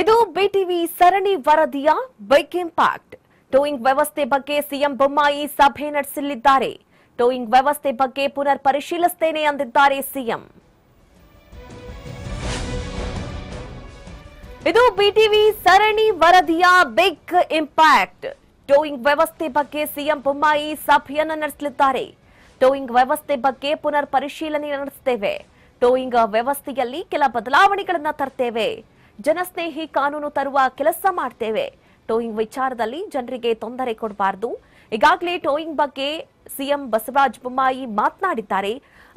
ಇದು ಬಿಟಿವಿ ಸರಣಿ ವರದಿಯ ಬೈಕ್ ಇಂಪ್ಯಾಕ್ಟ್ ಟೋಯಿಂಗ್ ವ್ಯವಸ್ಥೆ ಬಗ್ಗೆ ಸಿಎಂ ಬೊಮ್ಮಾಯಿ ಸಭೆ ನಡೆಸಲಿದ್ದಾರೆ ಟೋಯಿಂಗ್ ವ್ಯವಸ್ಥೆ ಬಗ್ಗೆ ಪುನರ್ ಪರಿಶೀಲಿಸುತ್ತೇನೆ ಅಂದಿದ್ದಾರೆ ಸಿಎಂ ಇದು ಬಿಟಿವಿ ಸರಣಿ ವರದಿಯ ಬಿಗ್ ಇಂಪ್ಯಾಕ್ಟ್ ಟೋಯಿಂಗ್ ವ್ಯವಸ್ಥೆ ಬಗ್ಗೆ ಸಿಎಂ ಬೊಮ್ಮಾಯಿ ಸಭೆಯನ್ನು ನಡೆಸಲಿದ್ದಾರೆ ಟೋಯಿಂಗ್ ವ್ಯವಸ್ಥೆ ಬಗ್ಗೆ ಪುನರ್ ಪರಿಶೀಲನೆ ನಡೆಸುತ್ತೇವೆ ಟೋಯಿಂಗ್ ವ್ಯವಸ್ಥೆಯಲ್ಲಿ ಕೆಲ ಬದಲಾವಣೆಗಳನ್ನು ತರ್ತೇವೆ ಜನಸ್ನೇಹಿ ಕಾನೂನು ತರುವ ಕೆಲಸ ಮಾಡ್ತೇವೆ ಟೋಯಿಂಗ್ ವಿಚಾರದಲ್ಲಿ ಜನರಿಗೆ ತೊಂದರೆ ಕೊಡಬಾರದು ಈಗಾಗಲೇ ಟೋಯಿಂಗ್ ಬಗ್ಗೆ ಸಿಎಂ ಬಸವರಾಜ ಬೊಮ್ಮಾಯಿ ಮಾತನಾಡಿದ್ದಾರೆ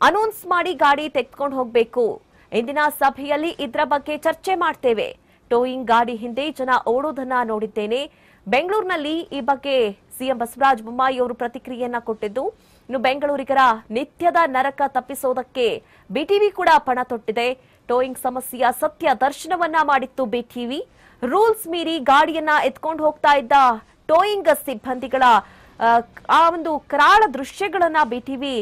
ಅನೌನ್ಸ್ ಮಾಡಿ ಗಾಡಿ ತೆಗೆದುಕೊಂಡು ಹೋಗಬೇಕು ಇಂದಿನ ಸಭೆಯಲ್ಲಿ ಇದರ ಬಗ್ಗೆ ಚರ್ಚೆ ಮಾಡ್ತೇವೆ ಟೋಯಿಂಗ್ ಗಾಡಿ ಹಿಂದೆ ಜನ ಓಡೋದನ್ನ ನೋಡಿದ್ದೇನೆ ಬೆಂಗಳೂರಿನಲ್ಲಿ ಈ ಬಗ್ಗೆ ಸಿಎಂ ಬಸವರಾಜ ಬೊಮ್ಮಾಯಿ ಅವರು ಪ್ರತಿಕ್ರಿಯೆಯನ್ನ ಕೊಟ್ಟಿದ್ದು ಇನ್ನು ಬೆಂಗಳೂರಿಗರ ನಿತ್ಯದ ನರಕ ತಪ್ಪಿಸೋದಕ್ಕೆ ಬಿಟಿವಿ ಕೂಡ ಪಣ ತೊಟ್ಟಿದೆ ಟೋಯಿಂಗ್ ಸಮಸ್ಯೆಯ ಸತ್ಯ ದರ್ಶನವನ್ನ ಮಾಡಿತ್ತು ಬಿಟಿವಿ ರೂಲ್ಸ್ ಮೀರಿ ಗಾಡಿಯನ್ನ ಎತ್ಕೊಂಡು ಹೋಗ್ತಾ ಇದ್ದ ಟೋಯಿಂಗ್ ಸಿಬ್ಬಂದಿಗಳ ಆ ಒಂದು ಕರಾಳ ದೃಶ್ಯಗಳನ್ನ ಬಿಟಿವಿ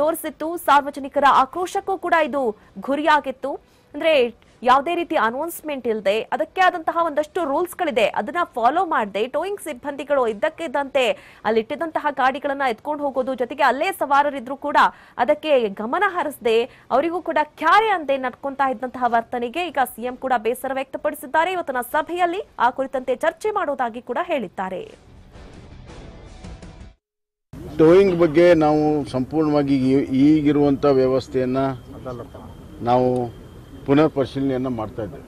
ತೋರಿಸಿತ್ತು ಸಾರ್ವಜನಿಕರ ಆಕ್ರೋಶಕ್ಕೂ ಕೂಡ ಇದು ಗುರಿಯಾಗಿತ್ತು ಅಂದ್ರೆ ಯಾವುದೇ ರೀತಿ ಅನೌನ್ಸ್ಮೆಂಟ್ ಇಲ್ಲದೆ ಅದಕ್ಕೆ ಆದಂತಹ ಒಂದಷ್ಟು ರೂಲ್ಸ್ಗಳಿದೆ ಅದನ್ನ ಫಾಲೋ ಮಾಡದೆ ಟೋಯಿಂಗ್ ಸಿಬ್ಬಂದಿಗಳು ಇದ್ದಕ್ಕಿದ್ದಂತೆ ಇಟ್ಟಿದ್ದಂತಹ ಗಾಡಿಗಳನ್ನ ಎತ್ಕೊಂಡು ಹೋಗೋದು ಜೊತೆಗೆ ಅಲ್ಲೇ ಸವಾರರಿದ್ರು ಕೂಡ ಅದಕ್ಕೆ ಗಮನ ಹರಿಸದೆ ಅವರಿಗೂ ಕೂಡ ಖ್ಯಾರೆ ಅಂದೆ ನಡ್ಕೊಂತ ಇದ್ದಂತಹ ವರ್ತನೆಗೆ ಈಗ ಸಿಎಂ ಕೂಡ ಬೇಸರ ವ್ಯಕ್ತಪಡಿಸಿದ್ದಾರೆ ಇವತ್ತಿನ ಸಭೆಯಲ್ಲಿ ಆ ಕುರಿತಂತೆ ಚರ್ಚೆ ಮಾಡೋದಾಗಿ ಕೂಡ ಹೇಳಿದ್ದಾರೆ ಟೋಯಿಂಗ್ ಬಗ್ಗೆ ನಾವು ಸಂಪೂರ್ಣವಾಗಿ ಈಗಿರುವಂಥ ವ್ಯವಸ್ಥೆಯನ್ನ ನಾವು ಪುನರ್ ಪರಿಶೀಲನೆಯನ್ನು ಮಾಡ್ತಾಯಿದ್ದೆ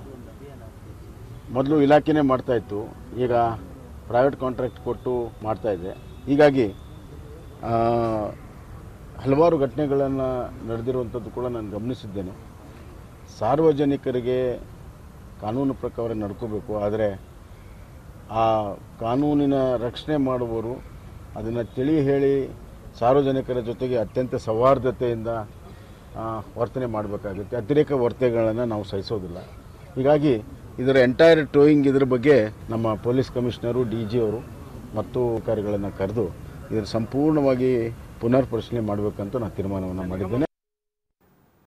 ಮೊದಲು ಇಲಾಖೆನೇ ಮಾಡ್ತಾಯಿತ್ತು ಈಗ ಪ್ರೈವೇಟ್ ಕಾಂಟ್ರಾಕ್ಟ್ ಕೊಟ್ಟು ಮಾಡ್ತಾಯಿದೆ ಹೀಗಾಗಿ ಹಲವಾರು ಘಟನೆಗಳನ್ನು ನಡೆದಿರುವಂಥದ್ದು ಕೂಡ ನಾನು ಗಮನಿಸಿದ್ದೇನೆ ಸಾರ್ವಜನಿಕರಿಗೆ ಕಾನೂನು ಪ್ರಕಾರ ನಡ್ಕೋಬೇಕು ಆದರೆ ಆ ಕಾನೂನಿನ ರಕ್ಷಣೆ ಮಾಡುವವರು ಅದನ್ನು ತಿಳಿ ಹೇಳಿ ಸಾರ್ವಜನಿಕರ ಜೊತೆಗೆ ಅತ್ಯಂತ ಸೌಹಾರ್ದತೆಯಿಂದ ವರ್ತನೆ ಮಾಡಬೇಕಾಗುತ್ತೆ ಅತಿರೇಕ ವರ್ತನೆಗಳನ್ನು ನಾವು ಸಹಿಸೋದಿಲ್ಲ ಹೀಗಾಗಿ ಇದರ ಎಂಟೈರ್ ಟೋಯಿಂಗ್ ಇದರ ಬಗ್ಗೆ ನಮ್ಮ ಪೊಲೀಸ್ ಕಮಿಷನರು ಡಿ ಜಿ ಅವರು ಮತ್ತು ಅಧಿಕಾರಿಗಳನ್ನು ಕರೆದು ಇದನ್ನು ಸಂಪೂರ್ಣವಾಗಿ ಪುನರ್ ಪರಿಶೀಲನೆ ಮಾಡಬೇಕಂತ ನಾನು ತೀರ್ಮಾನವನ್ನು ಮಾಡಿದ್ದೇನೆ